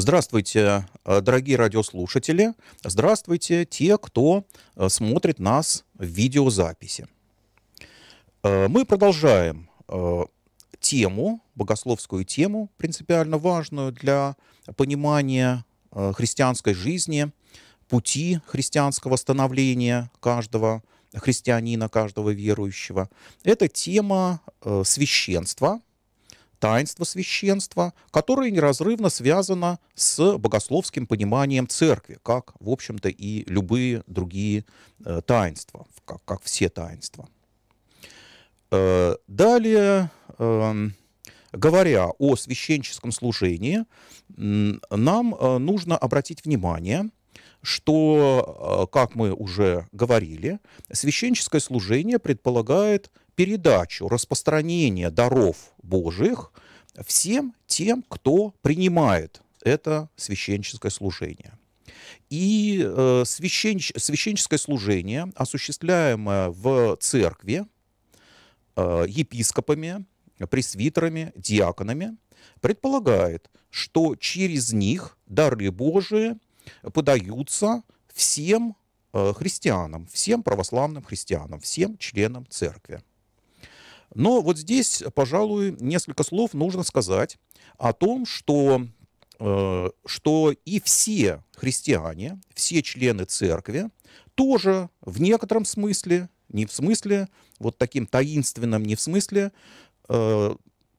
Здравствуйте, э, дорогие радиослушатели. Здравствуйте, те, кто э, смотрит нас в видеозаписи. Э, мы продолжаем тему, богословскую тему, принципиально важную для понимания христианской жизни, пути христианского становления каждого христианина, каждого верующего. Это тема священства – таинство священства, которое неразрывно связано с богословским пониманием церкви, как, в общем-то, и любые другие э, таинства, как, как все таинства. Э, далее, э, говоря о священческом служении, нам э, нужно обратить внимание – что, э, как мы уже говорили, священческое служение предполагает передачу, распространение даров Божьих всем тем, кто принимает это священческое служение. И э, священч... священческое служение, осуществляемое в церкви э, епископами, пресвитерами, диаконами, предполагает, что через них дары Божии подаются всем э, христианам, всем православным христианам, всем членам церкви. Но вот здесь, пожалуй, несколько слов нужно сказать о том, что, э, что и все христиане, все члены церкви тоже в некотором смысле, не в смысле вот таким таинственным, не в смысле э,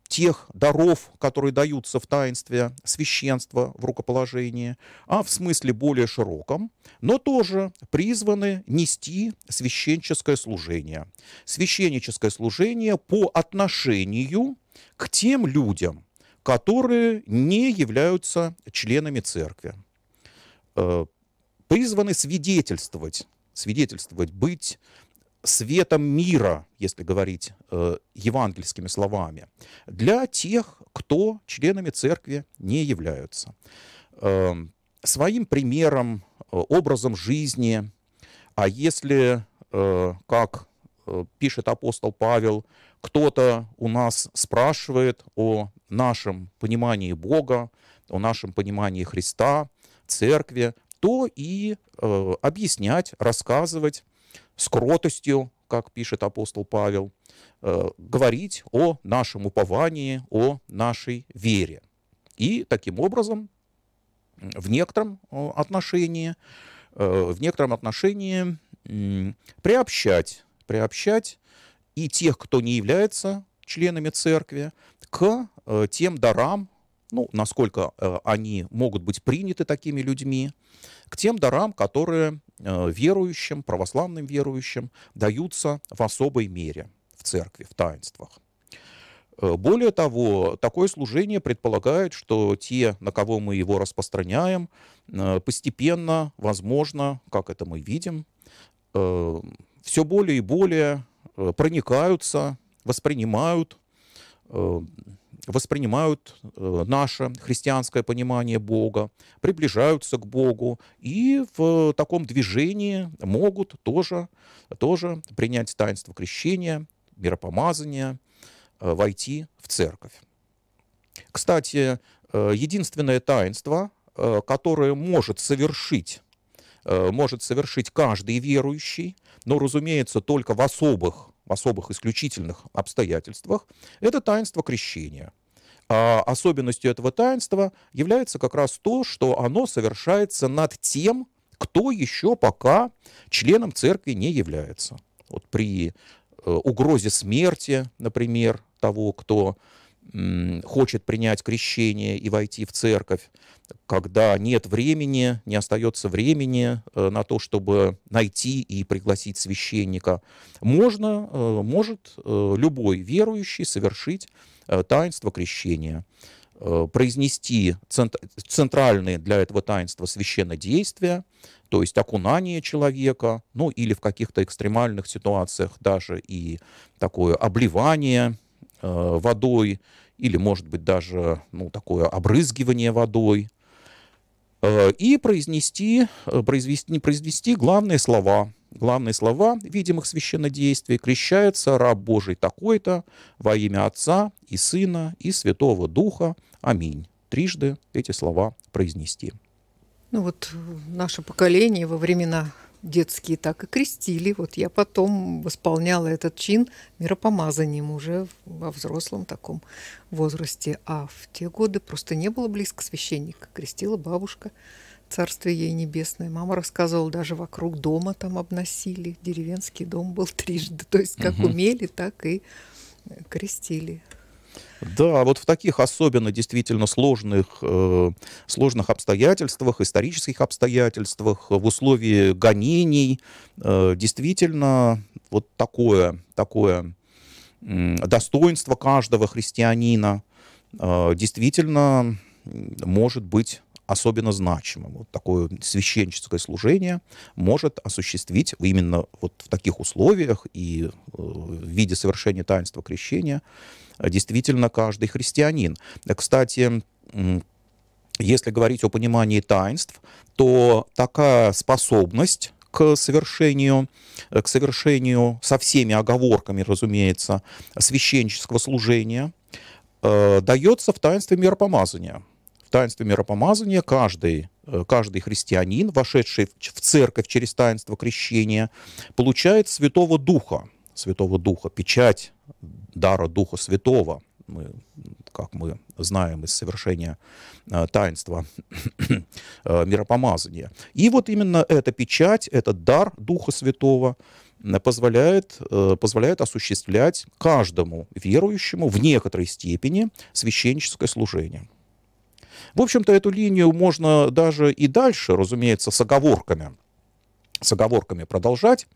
тех даров, которые даются в таинстве священства, в рукоположении, а в смысле более широком, но тоже призваны нести священческое служение. Священническое служение по отношению к тем людям, которые не являются членами церкви. Э, призваны свидетельствовать свидетельствовать, быть светом мира, если говорить э, евангельскими словами, для тех, кто членами церкви не являются. Э, своим примером, э, образом жизни, а если, э, как э, пишет апостол Павел, кто-то у нас спрашивает о нашем понимании Бога, о нашем понимании Христа, церкви, то и э, объяснять, рассказывать с кротостью, как пишет апостол Павел, э, говорить о нашем уповании, о нашей вере. И таким образом в некотором э, отношении, э, в некотором отношении приобщать, приобщать и тех, кто не является членами церкви, к тем дарам, ну, насколько э, они могут быть приняты такими людьми, к тем дарам, которые э, верующим, православным верующим даются в особой мере в церкви, в таинствах. Э, более того, такое служение предполагает, что те, на кого мы его распространяем, э, постепенно, возможно, как это мы видим, э, все более и более проникаются, воспринимают, воспринимают э, наше христианское понимание Бога, приближаются к Богу и в таком движении могут тоже, тоже принять таинство крещения, миропомазания, э, войти в церковь. Кстати, э, единственное таинство, которое может совершить может совершить каждый верующий, но, разумеется, только в особых особых исключительных обстоятельствах, это таинство крещения. А особенностью этого таинства является как раз то, что оно совершается над тем, кто еще пока членом церкви не является. Вот при э, угрозе смерти, например, того, кто хочет принять крещение и войти в церковь, когда нет времени, не остается времени э, на то, чтобы найти и пригласить священника, можно, э, может э, любой верующий совершить таинство крещения, произнести центральные для этого таинства священнодействия, то есть окунание человека, ну или в каких-то экстремальных ситуациях даже и такое обливание Э, водой, или, может быть, даже ну, такое обрызгивание водой, э, и произнести, э, произвести, произвести главные слова. Главные слова видимых священнодействий «Крещается раб Божий такой-то во имя Отца и Сына и Святого Духа. Аминь». Трижды эти слова произнести. Ну вот наше поколение во времена детские так и крестили. Вот я потом восполняла этот чин миропомазанием уже во взрослом таком возрасте. А в те годы просто не было близко священника. Крестила бабушка, царствие ей небесное. Мама рассказывала, даже вокруг дома там обносили. Деревенский дом был трижды. То есть как угу. умели, так и крестили. Да, а вот в таких особенно действительно сложных, э, сложных обстоятельствах, исторических обстоятельствах, в условии гонений, э, действительно вот такое, такое э, достоинство каждого христианина э, действительно может быть особенно значимым. Вот такое священческое служение может осуществить именно вот в таких условиях и э, в виде совершения таинства крещения действительно каждый христианин. Кстати, если говорить о понимании таинств, то такая способность к совершению, э, к совершению со всеми оговорками, разумеется, священческого служения, э, дается в таинстве миропомазания таинстве миропомазания каждый, э, каждый христианин, вошедший в церковь через таинство крещения, получает Святого Духа, Святого Духа, печать дара Духа Святого, мы, как мы знаем из совершения э, таинства э, миропомазания. И вот именно эта печать, этот дар Духа Святого э, позволяет, э, позволяет осуществлять каждому верующему в некоторой степени священническое служение. В общем-то, эту линию можно даже и дальше, разумеется, с оговорками с оговорками продолжать.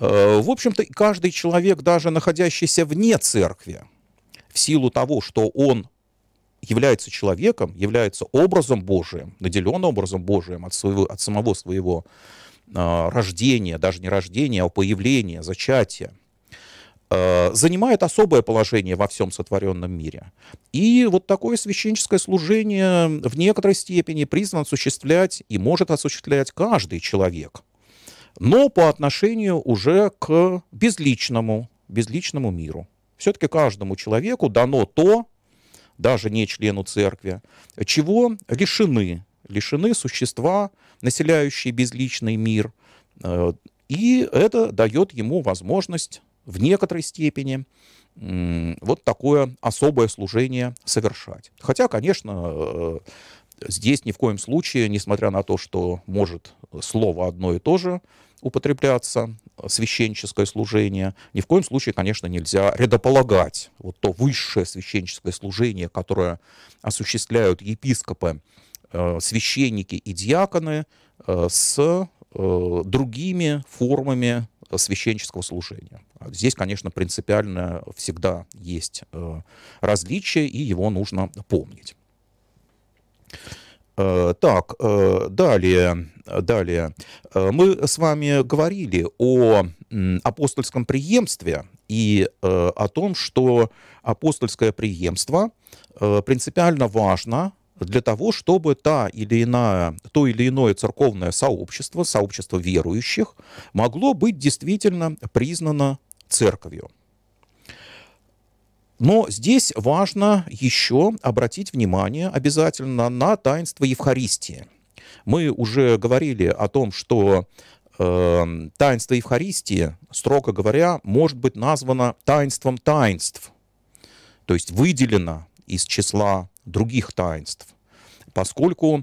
Э, в общем-то, каждый человек, даже находящийся вне церкви, в силу того, что он является человеком, является образом Божиим, наделен образом Божиим от, своего, от самого своего э, рождения, даже не рождения, а появления, зачатия – Э, занимает особое положение во всем сотворенном мире. И вот такое священческое служение в некоторой степени призван осуществлять и может осуществлять каждый человек, но по отношению уже к безличному, безличному миру. Все-таки каждому человеку дано то, даже не члену церкви, чего лишены, лишены существа, населяющие безличный мир, э, и это дает ему возможность в некоторой степени вот такое особое служение совершать. Хотя, конечно, э, здесь ни в коем случае, несмотря на то, что может слово одно и то же употребляться, священческое служение, ни в коем случае, конечно, нельзя предополагать вот то высшее священческое служение, которое осуществляют епископы, э, священники и диаконы э, с другими формами Э, священческого служения. А здесь, конечно, принципиально всегда есть э, различие, и его нужно помнить. Э, так, далее, далее. Мы с вами говорили о апостольском преемстве и о том, что апостольское преемство принципиально важно для того, чтобы та или иная, то или иное церковное сообщество, сообщество верующих, могло быть действительно признано церковью. Но здесь важно еще обратить внимание обязательно на таинство Евхаристии. Мы уже говорили о том, что э, таинство Евхаристии, строго говоря, может быть названо таинством таинств, то есть выделено из числа других таинств, поскольку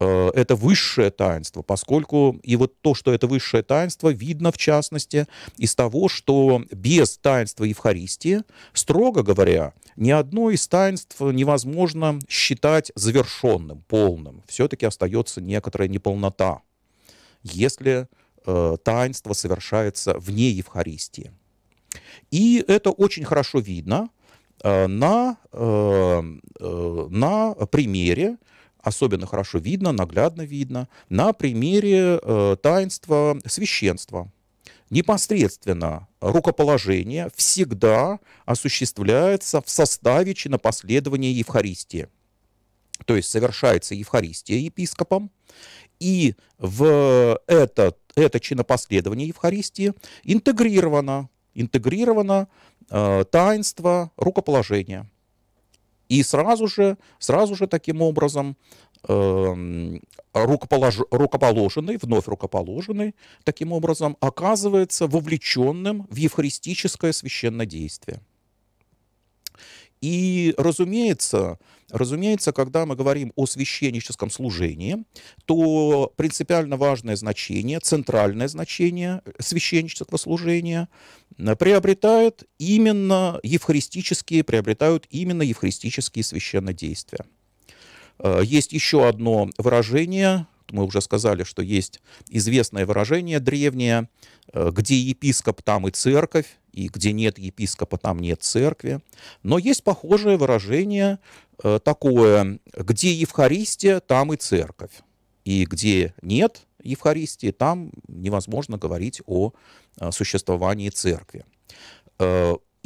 э, это высшее таинство, поскольку и вот то, что это высшее таинство, видно в частности из того, что без таинства Евхаристии, строго говоря, ни одно из таинств невозможно считать завершенным, полным. Все-таки остается некоторая неполнота, если э, таинство совершается вне Евхаристии. И это очень хорошо видно – Э, на, э, э, на примере особенно хорошо видно, наглядно видно, на примере таинства священства. Непосредственно рукоположение всегда осуществляется в составе чинопоследования Евхаристии. То есть совершается Евхаристия епископом, и в это, это чинопоследование Евхаристии интегрировано интегрировано э, таинство рукоположения. И сразу же, сразу же таким образом э, рукополож, рукоположенный, вновь рукоположенный, таким образом оказывается вовлеченным в евхаристическое священное действие. И, разумеется, разумеется, когда мы говорим о священническом служении, то принципиально важное значение, центральное значение священнического служения приобретает именно евхаристические, приобретают именно евхаристические священнодействия. Э, есть еще одно выражение мы уже сказали, что есть известное выражение древнее, э, где епископ, там и церковь, и где нет епископа, там нет церкви. Но есть похожее выражение э, такое, где Евхаристия, там и церковь. И где нет Евхаристии, там невозможно говорить о э, существовании церкви.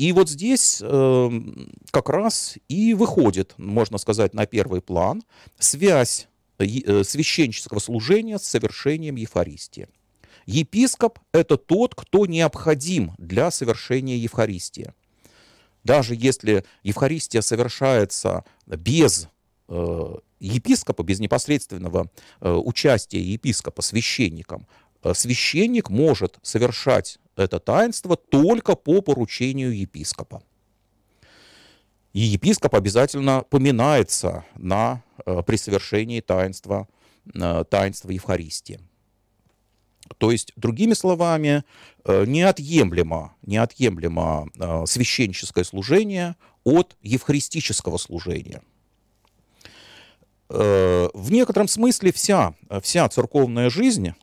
И вот здесь как раз и выходит, можно сказать, на первый план связь Э, священческого служения с совершением Евхаристии. Епископ – это тот, кто необходим для совершения Евхаристии. Даже если Евхаристия совершается без э, епископа, без непосредственного э, участия епископа священником, э, священник может совершать это таинство только по поручению епископа. И епископ обязательно поминается на, э, при совершении таинства, э, таинства Евхаристии. То есть, другими словами, э, неотъемлемо, неотъемлемо священническое служение от евхаристического служения. В некотором смысле вся, вся церковная жизнь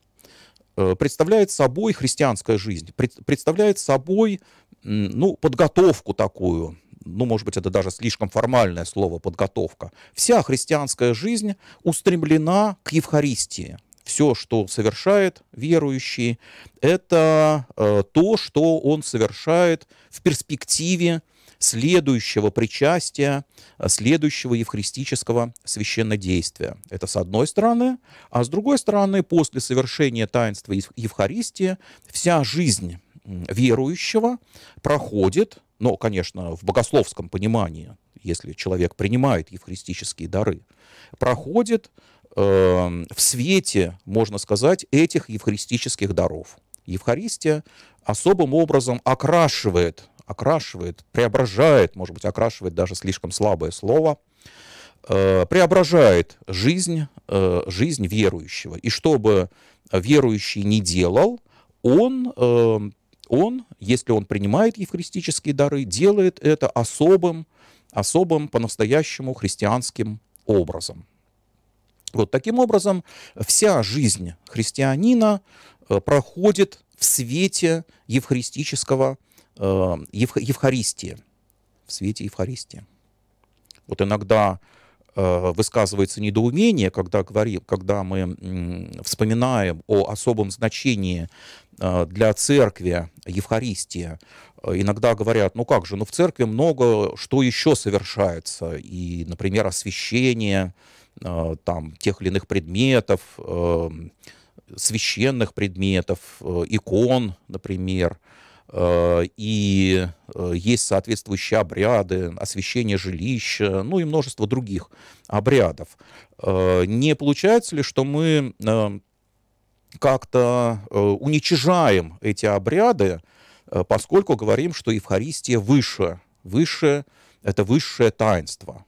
представляет собой христианская жизнь, представляет собой ну, подготовку такую ну, может быть, это даже слишком формальное слово подготовка, вся христианская жизнь устремлена к Евхаристии. Все, что совершает верующий, это э, то, что он совершает в перспективе следующего причастия, э, следующего евхаристического священнодействия. Это с одной стороны, а с другой стороны, после совершения таинства Евхаристии вся жизнь верующего проходит но, конечно, в богословском понимании, если человек принимает евхаристические дары, проходит э, в свете, можно сказать, этих евхаристических даров. Евхаристия особым образом окрашивает, окрашивает, преображает, может быть, окрашивает даже слишком слабое слово, э, преображает жизнь, э, жизнь верующего. И чтобы верующий не делал, он эм, он, если он принимает евхаристические дары, делает это особым, особым по-настоящему христианским образом. Вот таким образом вся жизнь христианина э, проходит в свете евхаристического, э, Евхаристии, в свете Евхаристии. Вот иногда Э, высказывается недоумение, когда, говорим, когда мы вспоминаем о особом значении э, для церкви Евхаристия. Э, иногда говорят, ну как же, ну в церкви много что еще совершается, и, например, освящение там, тех или иных предметов, священных предметов, икон, например, Э, и э, есть соответствующие обряды, освещение жилища, ну и множество других обрядов. Э, не получается ли, что мы как-то уничижаем эти обряды, поскольку говорим, что Евхаристия выше, выше — это высшее таинство,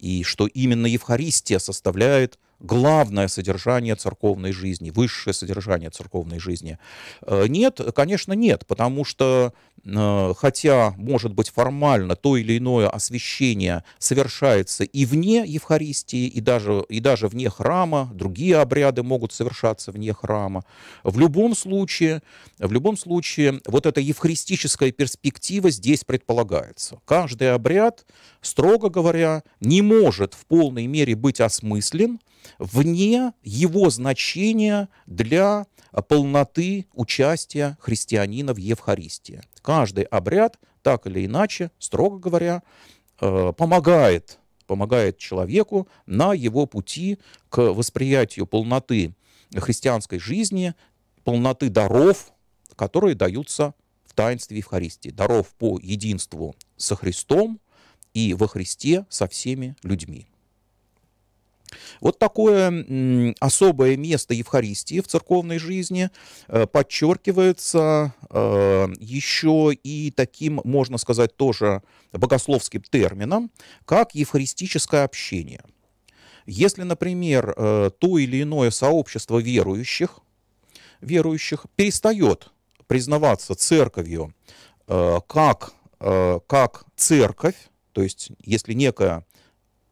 и что именно Евхаристия составляет главное содержание церковной жизни, высшее содержание церковной жизни? Э, нет, конечно, нет, потому что э, хотя, может быть, формально то или иное освящение совершается и вне Евхаристии, и даже, и даже вне храма, другие обряды могут совершаться вне храма. В любом случае, в любом случае, вот эта евхаристическая перспектива здесь предполагается. Каждый обряд, строго говоря, не может в полной мере быть осмыслен – вне его значения для а, полноты участия христианина в Евхаристии. Каждый обряд, так или иначе, строго говоря, э, помогает, помогает человеку на его пути к восприятию полноты христианской жизни, полноты даров, которые даются в таинстве Евхаристии, даров по единству со Христом и во Христе со всеми людьми. Вот такое особое место Евхаристии в церковной жизни э, подчеркивается э, еще и таким, можно сказать, тоже богословским термином, как евхаристическое общение. Если, например, э, то или иное сообщество верующих, верующих перестает признаваться церковью как, как церковь, то есть если некая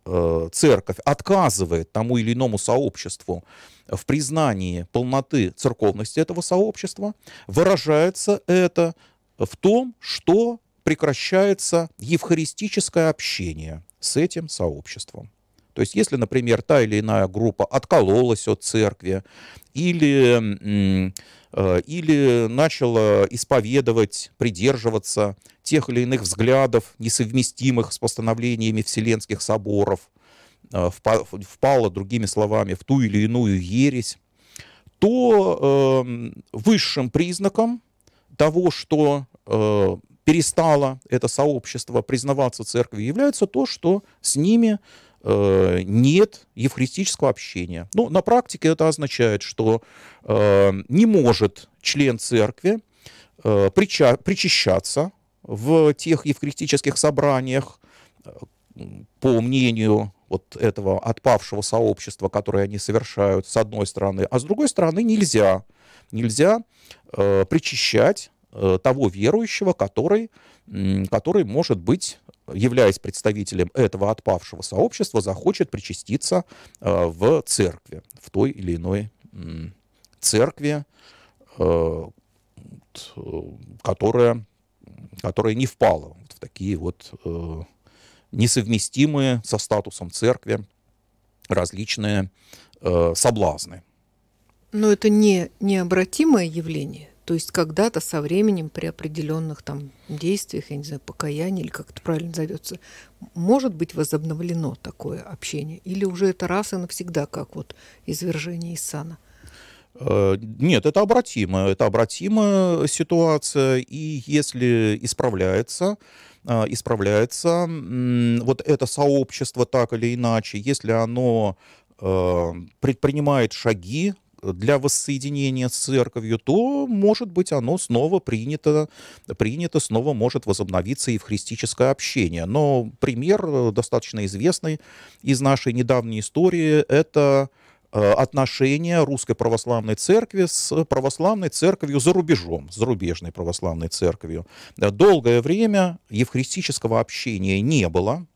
Э, церковь отказывает тому или иному сообществу в признании полноты церковности этого сообщества, выражается это в том, что прекращается евхаристическое общение с этим сообществом. То есть, если, например, та или иная группа откололась от церкви или, э, или начала исповедовать, придерживаться тех или иных взглядов, несовместимых с постановлениями Вселенских соборов, э, впала, другими словами, в ту или иную ересь, то эм, высшим признаком того, что э, перестало это сообщество признаваться церкви, является то, что с ними Э, нет евхаристического общения. Ну, на практике это означает, что э, не может член церкви э, причащаться в тех евхаристических собраниях, по мнению вот этого отпавшего сообщества, которое они совершают, с одной стороны, а с другой стороны нельзя. Нельзя э, причащать Э, того верующего, который, который, может быть, являясь представителем этого отпавшего сообщества, захочет причаститься э, в церкви, в той или иной церкви, э, которая, которая не впала в такие вот несовместимые со статусом церкви различные соблазны. Но это не необратимое явление. То есть когда-то со временем при определенных там действиях, я не знаю, покаянии или как это правильно зовется, может быть возобновлено такое общение? Или уже это раз и навсегда, как вот извержение Исана? Э, нет, это обратимо. Это обратимая ситуация, и если исправляется, э, исправляется вот это сообщество так или иначе, если оно э, предпринимает шаги для воссоединения с церковью, то, может быть, оно снова принято, принято снова может возобновиться и в христическое общение. Но пример э, достаточно известный из нашей недавней истории – это э, отношения Русской Православной Церкви с Православной Церковью за рубежом, с зарубежной Православной Церковью. Долгое время евхристического общения не было,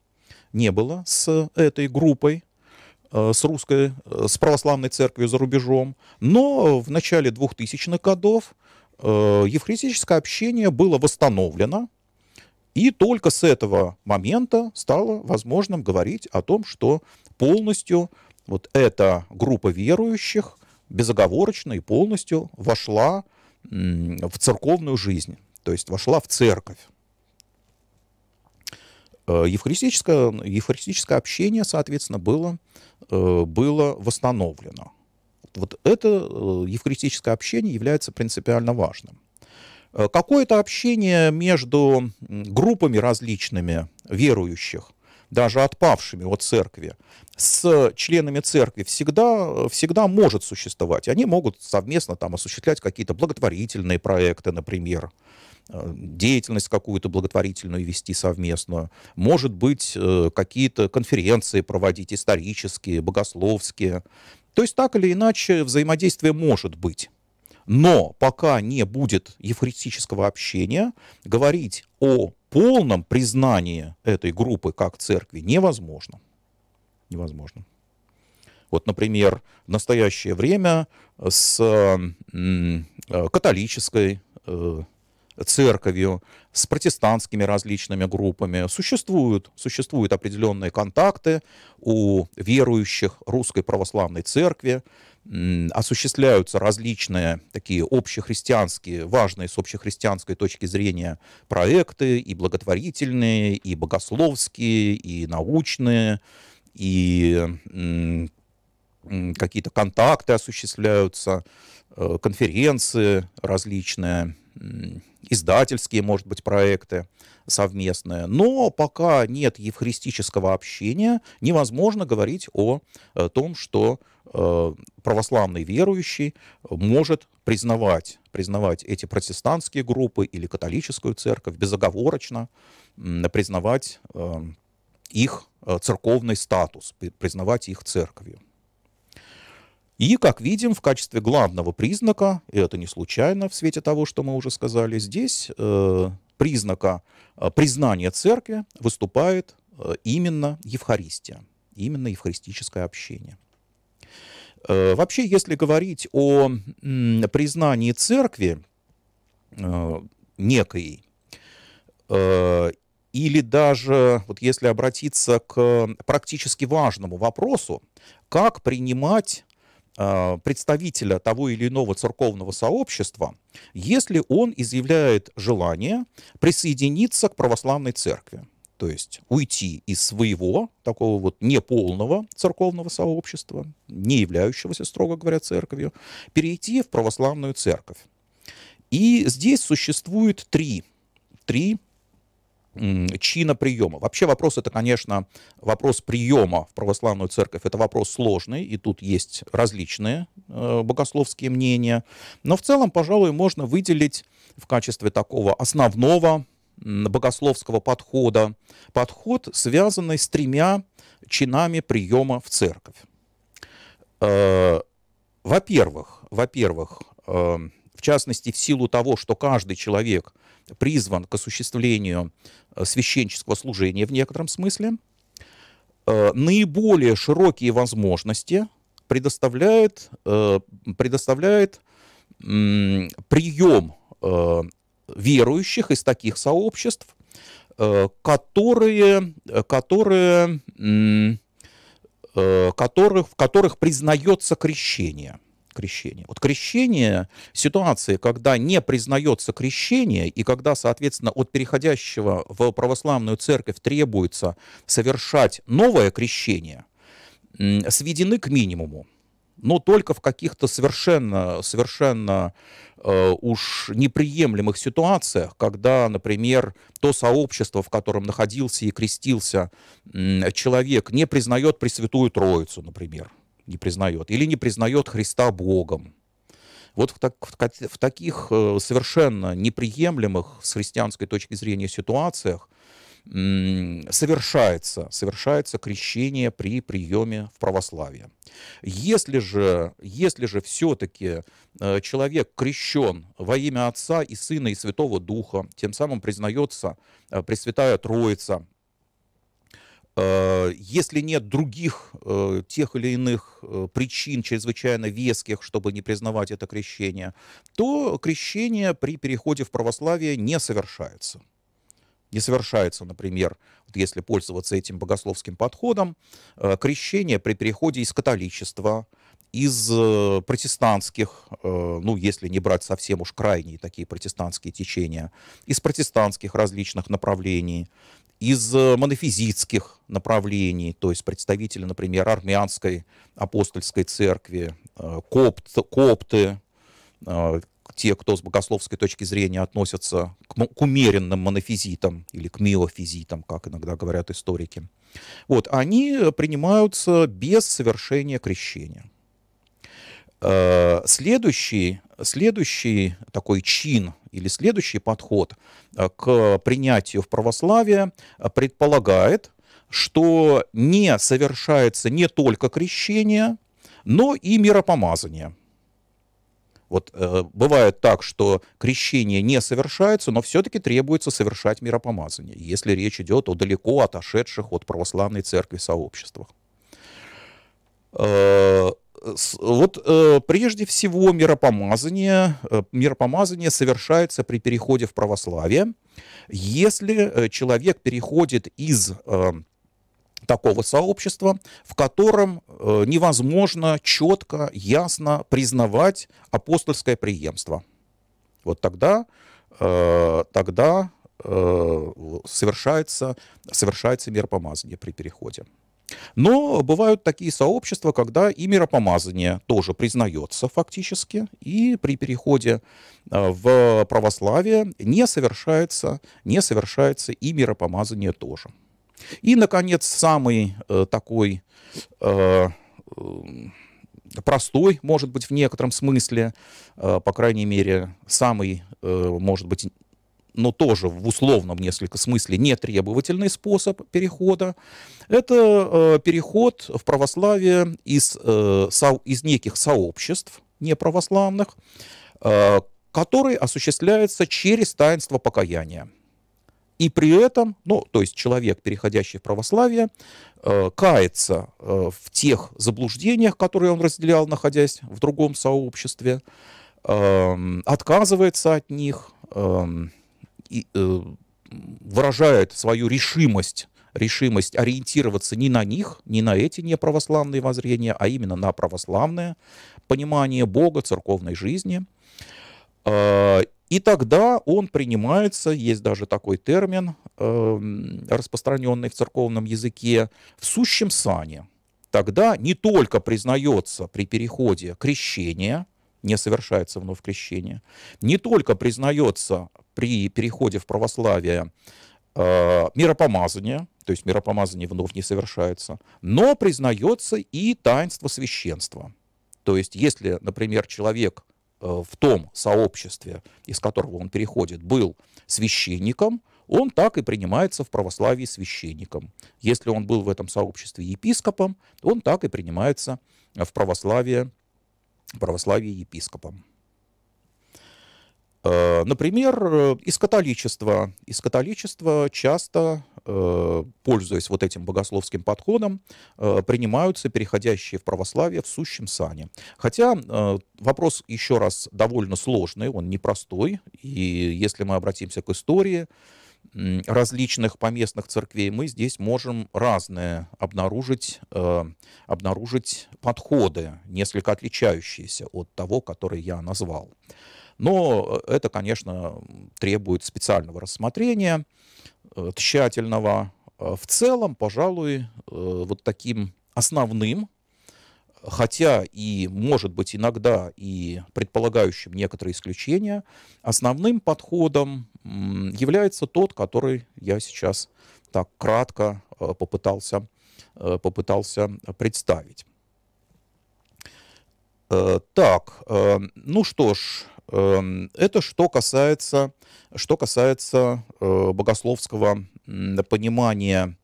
не было с этой группой Э, с русской, э, с православной церковью за рубежом, но в начале 2000-х годов э, евхаристическое общение было восстановлено, и только с этого момента стало возможным говорить о том, что полностью вот эта группа верующих безоговорочно и полностью вошла в церковную жизнь, то есть вошла в церковь. Э, евхаристическое, евхаристическое общение, соответственно, было, э, было восстановлено. Вот это э, евхаристическое общение является принципиально важным. Какое-то общение между группами различными верующих, даже отпавшими от церкви, с членами церкви всегда, всегда может существовать. Они могут совместно там осуществлять какие-то благотворительные проекты, например, Э, деятельность какую-то благотворительную вести совместную, может быть, э, какие-то конференции проводить исторические, богословские. То есть так или иначе взаимодействие может быть. Но пока не будет евхаристического общения, говорить о полном признании этой группы как церкви невозможно. Невозможно. Вот, например, в настоящее время с э, католической церковью, с протестантскими различными группами. Существуют, существуют определенные контакты у верующих Русской Православной Церкви, осуществляются различные такие общехристианские, важные с общехристианской точки зрения проекты, и благотворительные, и богословские, и научные, и какие-то контакты осуществляются, э, конференции различные, издательские, может быть, проекты совместные. Но пока нет евхаристического общения, невозможно говорить о э, том, что э, православный верующий может признавать, признавать эти протестантские группы или католическую церковь, безоговорочно признавать э, их церковный статус, признавать их церковью. И, как видим, в качестве главного признака, и это не случайно в свете того, что мы уже сказали, здесь э, признака э, признания церкви выступает э, именно Евхаристия, именно евхаристическое общение. Э, вообще, если говорить о м, признании церкви э, некой, э, или даже, вот если обратиться к практически важному вопросу, как принимать а, представителя того или иного церковного сообщества, если он изъявляет желание присоединиться к православной церкви. То есть уйти из своего такого вот неполного церковного сообщества, не являющегося, строго говоря, церковью, перейти в православную церковь. И здесь существует три, три чина приема. Вообще вопрос это, конечно, вопрос приема в православную церковь. Это вопрос сложный, и тут есть различные э, богословские мнения. Но в целом, пожалуй, можно выделить в качестве такого основного богословского подхода подход, связанный с тремя чинами приема в церковь. Э, во-первых, во-первых, э, в частности, в силу того, что каждый человек – призван к осуществлению э, священческого служения в некотором смысле. Э, наиболее широкие возможности предоставляет, э, предоставляет прием верующих из таких сообществ, которые, которые, которых, в которых признается крещение. Крещение. Вот крещение, ситуация, когда не признается крещение, и когда, соответственно, от переходящего в православную церковь требуется совершать новое крещение, сведены к минимуму но только в каких-то совершенно, совершенно э, уж неприемлемых ситуациях, когда, например, то сообщество, в котором находился и крестился э, человек, не признает Пресвятую Троицу, например, не признает, или не признает Христа Богом. Вот в, так, в, в таких э, совершенно неприемлемых с христианской точки зрения ситуациях совершается, совершается крещение при приеме в православие. Если же, если же все-таки э, человек крещен во имя Отца и Сына и Святого Духа, тем самым признается э, Пресвятая Троица, Э, если нет других э, тех или иных э, причин чрезвычайно веских, чтобы не признавать это крещение, то крещение при переходе в православие не совершается. Не совершается, например, вот если пользоваться этим богословским подходом, крещение при переходе из католичества из э, протестантских, э, ну, если не брать совсем уж крайние такие протестантские течения, из протестантских различных направлений, из э, монофизитских направлений, то есть представители, например, армянской апостольской церкви, копт, копты, те, кто с богословской точки зрения относятся к умеренным монофизитам или к миофизитам, как иногда говорят историки, вот, они принимаются без совершения крещения. Э, следующий, следующий такой чин или следующий подход э, к принятию в православие э, предполагает, что не совершается не только крещение, но и миропомазание. Вот э, бывает так, что крещение не совершается, но все-таки требуется совершать миропомазание, если речь идет о далеко отошедших от православной церкви сообществах. Э, вот э, прежде всего миропомазание, э, миропомазание совершается при переходе в православие. Если э, человек переходит из такого сообщества, в котором невозможно четко, ясно признавать апостольское преемство, вот тогда, тогда совершается, совершается миропомазание при переходе. Но бывают такие сообщества, когда и миропомазание тоже признается фактически, и при переходе а, в православие не совершается, не совершается и миропомазание тоже. И, наконец, самый э, такой э, э простой, может быть, в некотором смысле, э, по крайней мере, самый, э, может быть, но тоже в условном несколько смысле нетребовательный способ перехода, это э, переход в православие из, э, со, из неких сообществ неправославных, э, который осуществляется через таинство покаяния. И при этом, ну, то есть человек, переходящий в православие, э, кается э, в тех заблуждениях, которые он разделял, находясь в другом сообществе, э, отказывается от них, э, Э, выражает свою решимость решимость ориентироваться не на них, не на эти неправославные воззрения, а именно на православное понимание Бога, церковной жизни. Э, и тогда он принимается, есть даже такой термин, э, распространенный в церковном языке, в сущем сане. Тогда не только признается при переходе крещение – не совершается вновь крещение, не только признается при переходе в православие э, миропомазание, то есть миропомазание вновь не совершается, но признается и таинство священства. То есть если, например, человек э, в том сообществе, из которого он переходит, был священником, он так и принимается в православии священником. Если он был в этом сообществе епископом, он так и принимается в православии православия епископом. Э, например, э, из католичества. Из католичества часто, э, пользуясь вот этим богословским подходом, принимаются переходящие в православие в сущем сане. Хотя вопрос, еще раз, довольно сложный, он непростой. И если мы обратимся к истории, различных поместных церквей, мы здесь можем разные обнаружить, э, обнаружить подходы, несколько отличающиеся от того, который я назвал. Но э, это, конечно, требует специального рассмотрения, э, тщательного. Э, в целом, пожалуй, э, вот таким основным хотя и, может быть, иногда и предполагающим некоторые исключения, основным подходом является тот, который я сейчас так кратко э, попытался, э, попытался представить. Э, так, ну что ж, это что касается, что касается богословского понимания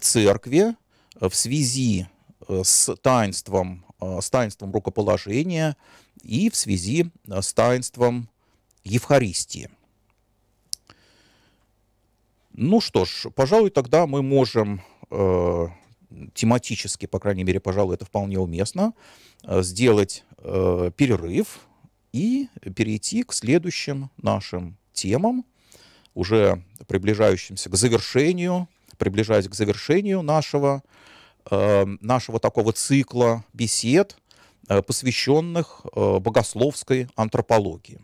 церкви в связи Э, с таинством, э, с таинством рукоположения и в связи э, с таинством Евхаристии. Ну что ж, пожалуй, тогда мы можем э, тематически, по крайней мере, пожалуй, это вполне уместно, э, сделать э, перерыв и перейти к следующим нашим темам, уже приближающимся к завершению, приближаясь к завершению нашего э, Эм, нашего такого цикла бесед, э, посвященных э, богословской антропологии.